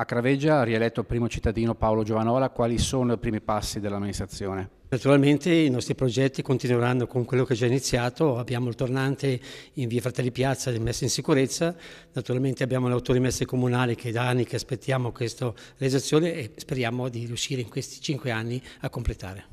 A Craveggia, rieletto primo cittadino Paolo Giovanola, quali sono i primi passi dell'amministrazione? Naturalmente i nostri progetti continueranno con quello che è già iniziato, abbiamo il tornante in via Fratelli Piazza messo in sicurezza, naturalmente abbiamo le autorimesse comunali che da anni che aspettiamo questa realizzazione e speriamo di riuscire in questi cinque anni a completare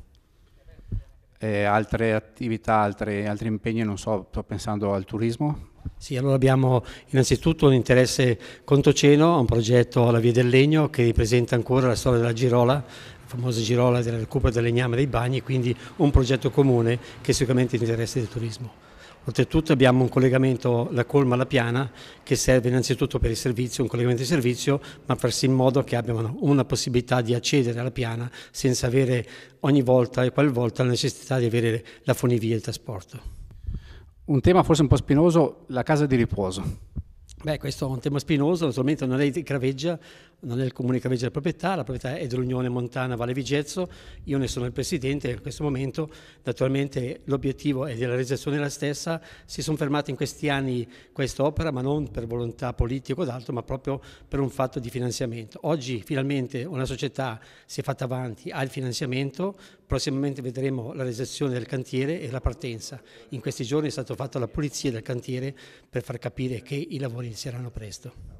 eh, altre attività, altre, altri impegni, non so, sto pensando al turismo? Sì, allora abbiamo innanzitutto un l'interesse Contoceno, un progetto alla Via del Legno che ripresenta ancora la storia della Girola, la famosa girola del recupero del legname dei bagni, quindi un progetto comune che sicuramente interessa il turismo. Oltretutto abbiamo un collegamento la colma alla piana che serve innanzitutto per il servizio, un collegamento di servizio, ma far sì in modo che abbiano una possibilità di accedere alla piana senza avere ogni volta e qualvolta la necessità di avere la funivia e il trasporto. Un tema forse un po' spinoso, la casa di riposo. Beh, questo è un tema spinoso, naturalmente non è di Craveggia, non è il comune di Craveggia la proprietà, la proprietà è dell'Unione Montana Valle Vigezzo, io ne sono il presidente in questo momento, naturalmente l'obiettivo è della realizzazione della stessa, si sono fermate in questi anni quest'opera, ma non per volontà politica o d'altro, ma proprio per un fatto di finanziamento. Oggi finalmente una società si è fatta avanti, ha il finanziamento, prossimamente vedremo la realizzazione del cantiere e la partenza. In questi giorni è stata fatta la pulizia del cantiere per far capire che i lavori poi si erano presto.